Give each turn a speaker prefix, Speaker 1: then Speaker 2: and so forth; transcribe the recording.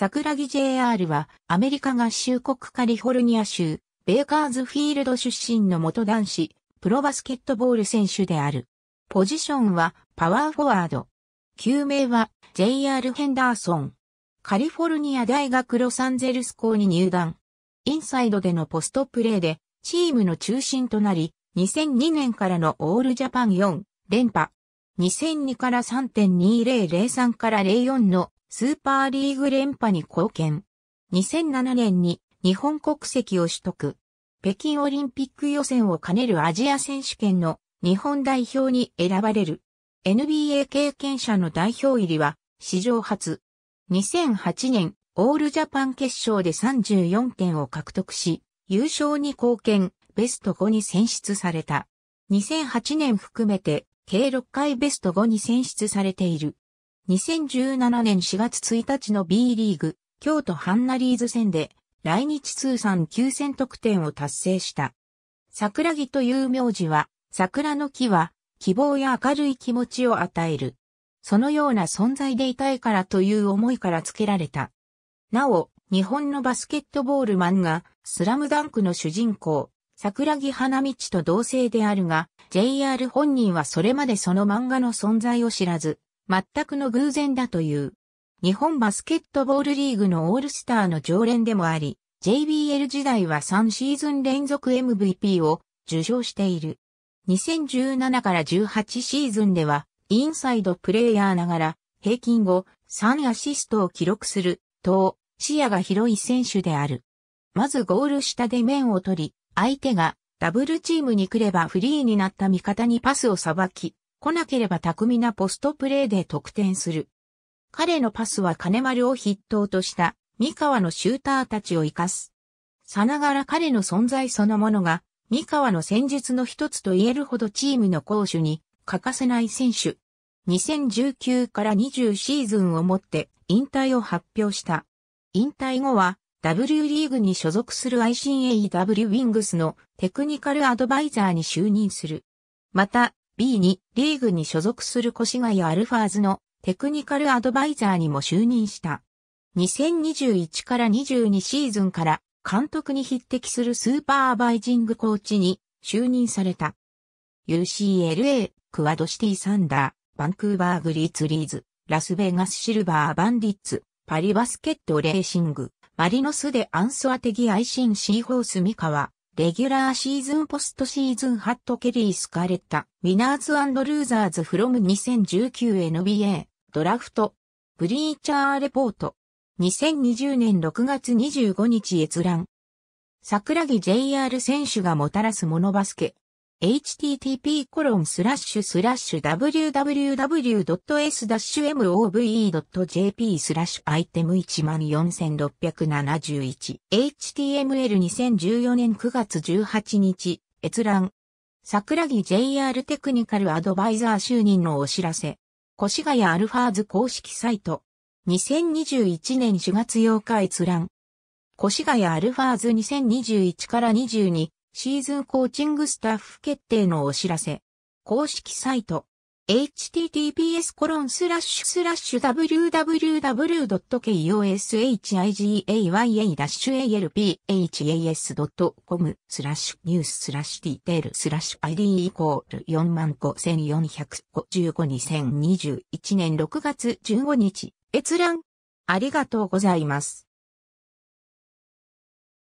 Speaker 1: 桜木 JR はアメリカ合衆国カリフォルニア州ベーカーズフィールド出身の元男子プロバスケットボール選手である。ポジションはパワーフォワード。球名は JR ヘンダーソン。カリフォルニア大学ロサンゼルス校に入団。インサイドでのポストプレーでチームの中心となり、2002年からのオールジャパン4連覇、2002から3.2003から04のスーパーリーグ連覇に貢献。2007年に日本国籍を取得。北京オリンピック予選を兼ねるアジア選手権の日本代表に選ばれる。NBA 経験者の代表入りは史上初。2008年オールジャパン決勝で34点を獲得し、優勝に貢献、ベスト5に選出された。2008年含めて計6回ベスト5に選出されている。2017年4月1日の B リーグ、京都ハンナリーズ戦で、来日通算9000得点を達成した。桜木という名字は、桜の木は、希望や明るい気持ちを与える。そのような存在でいたいからという思いから付けられた。なお、日本のバスケットボール漫画、スラムダンクの主人公、桜木花道と同性であるが、JR 本人はそれまでその漫画の存在を知らず、全くの偶然だという。日本バスケットボールリーグのオールスターの常連でもあり、JBL 時代は3シーズン連続 MVP を受賞している。2017から18シーズンでは、インサイドプレイヤーながら、平均後3アシストを記録する、等、視野が広い選手である。まずゴール下で面を取り、相手がダブルチームに来ればフリーになった味方にパスをさばき、来なければ巧みなポストプレーで得点する。彼のパスは金丸を筆頭とした三河のシューターたちを活かす。さながら彼の存在そのものが三河の戦術の一つと言えるほどチームの攻守に欠かせない選手。2019から20シーズンをもって引退を発表した。引退後は W リーグに所属する ICAEW ウィングスのテクニカルアドバイザーに就任する。また、B2 リーグに所属する越谷アルファーズのテクニカルアドバイザーにも就任した。2021から22シーズンから監督に匹敵するスーパーバイジングコーチに就任された。UCLA、クワドシティサンダー、バンクーバーグリーツリーズ、ラスベガスシルバーバンディッツ、パリバスケットレーシング。マリノスでアンソアテギアイシンシーホースミカは、レギュラーシーズンポストシーズンハットケリースカレッタ、ウィナーズルーザーズフロム 2019NBA、ドラフト、ブリーチャーレポート、2020年6月25日閲覧。桜木 JR 選手がもたらすモノバスケ、http://www.s-move.jp スラッシュアイテム14671 HTML2014 年9月18日閲覧桜木 JR テクニカルアドバイザー就任のお知らせ越谷アルファーズ公式サイト2021年4月8日閲覧越谷アルファーズ2021から22シーズンコーチングスタッフ決定のお知らせ。公式サイト。https コロンスラッシュスラッシュ www.koshigaya-alphas.com スラッシュニューススラッシュディテールスラッシュ ID イコール454552021年6月15日閲覧ありがとうございます。